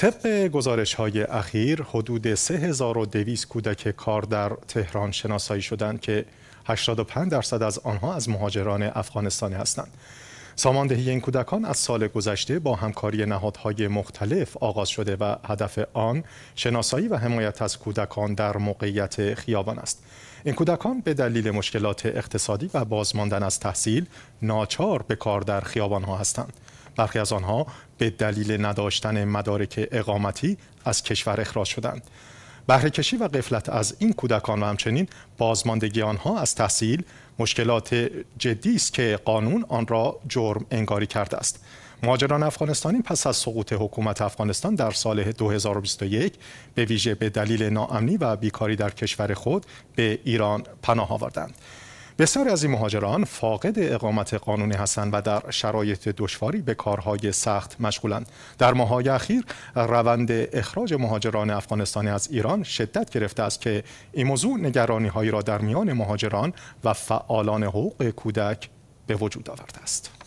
طبق گزارش های اخیر حدود 3200 کودک کار در تهران شناسایی شدند که 85 درصد از آنها از مهاجران افغانستانی هستند. ساماندهی این کودکان از سال گذشته با همکاری نهادهای مختلف آغاز شده و هدف آن شناسایی و حمایت از کودکان در موقعیت خیابان است. این کودکان به دلیل مشکلات اقتصادی و بازماندن از تحصیل ناچار به کار در خیابان ها هستند. برخی از آنها به دلیل نداشتن مدارک اقامتی از کشور اخراج شدند بهره کشی و قفلت از این کودکان و همچنین بازماندگی آنها از تحصیل مشکلات جدی است که قانون آن را جرم انگاری کرده است مهاجران افغانستانی پس از سقوط حکومت افغانستان در سال 2021 به ویژه به دلیل ناامنی و بیکاری در کشور خود به ایران پناه آوردند بسیاری از این مهاجران فاقد اقامت قانونی هستند و در شرایط دشواری به کارهای سخت مشغولند در ماهای اخیر روند اخراج مهاجران افغانستانی از ایران شدت گرفته است که این موضوع نگرانی هایی را در میان مهاجران و فعالان حقوق کودک به وجود آورده است